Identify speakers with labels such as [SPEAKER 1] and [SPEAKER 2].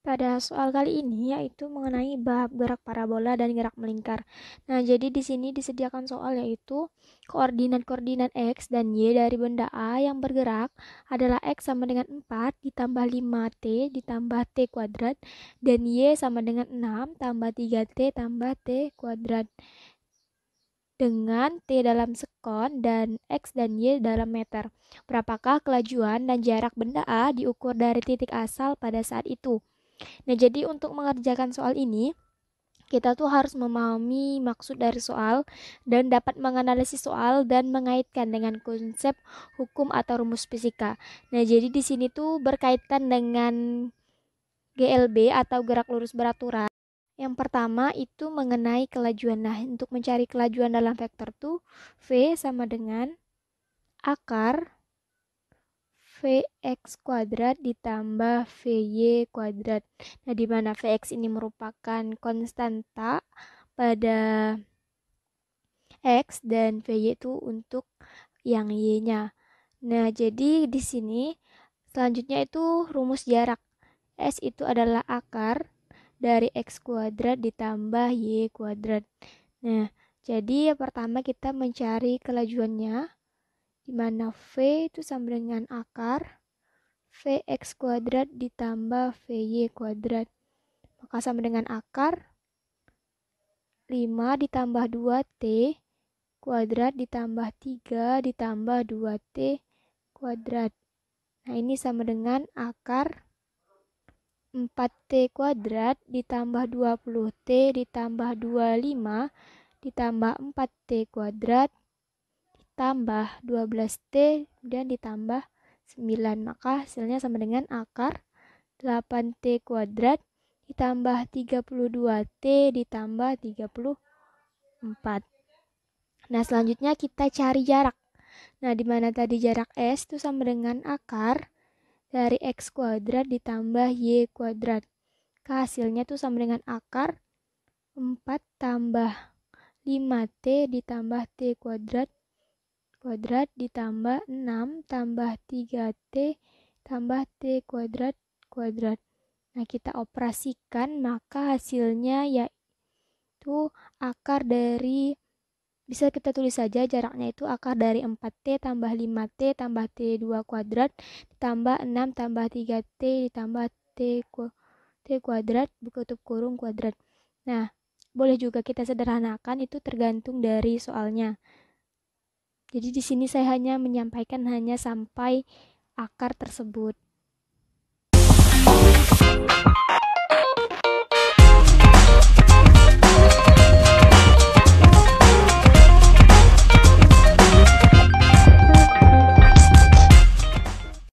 [SPEAKER 1] Pada soal kali ini yaitu mengenai bab gerak parabola dan gerak melingkar. Nah, jadi di sini disediakan soal yaitu koordinat-koordinat X dan Y dari benda A yang bergerak adalah X sama dengan 4 ditambah 5T ditambah T kuadrat dan Y sama dengan 6 tambah 3T tambah T kuadrat dengan T dalam sekon dan X dan Y dalam meter. Berapakah kelajuan dan jarak benda A diukur dari titik asal pada saat itu? Nah, jadi untuk mengerjakan soal ini, kita tuh harus memahami maksud dari soal dan dapat menganalisis soal dan mengaitkan dengan konsep hukum atau rumus fisika. Nah, jadi di sini tuh berkaitan dengan GLB atau gerak lurus beraturan. Yang pertama itu mengenai kelajuan. Nah, untuk mencari kelajuan dalam vektor itu V sama dengan akar Vx kuadrat ditambah Vy kuadrat. Nah, di mana Vx ini merupakan konstanta pada X dan Vy itu untuk yang Y-nya. Nah, jadi di sini selanjutnya itu rumus jarak. S itu adalah akar dari X kuadrat ditambah Y kuadrat. Nah, jadi yang pertama kita mencari kelajuannya, di mana V itu sama dengan akar v x kuadrat ditambah v y kuadrat. Maka sama dengan akar 5 ditambah 2T kuadrat ditambah 3 ditambah 2T kuadrat. Nah, ini sama dengan akar 4T kuadrat ditambah 20T ditambah 25 ditambah 4T kuadrat ditambah 12T dan ditambah 9 maka hasilnya sama dengan akar 8T kuadrat ditambah 32T ditambah 34 nah selanjutnya kita cari jarak nah dimana tadi jarak S itu sama dengan akar 8T dari X kuadrat ditambah Y kuadrat. K hasilnya tuh sama dengan akar 4 tambah 5T ditambah T kuadrat kuadrat ditambah 6 tambah 3T tambah T kuadrat kuadrat. Nah, kita operasikan maka hasilnya yaitu akar dari bisa kita tulis saja jaraknya itu akar dari 4T tambah 5T tambah T2 kuadrat ditambah 6 tambah 3T ditambah T, ku, T kuadrat berkutub kurung kuadrat. Nah, boleh juga kita sederhanakan itu tergantung dari soalnya. Jadi di sini saya hanya menyampaikan hanya sampai akar tersebut.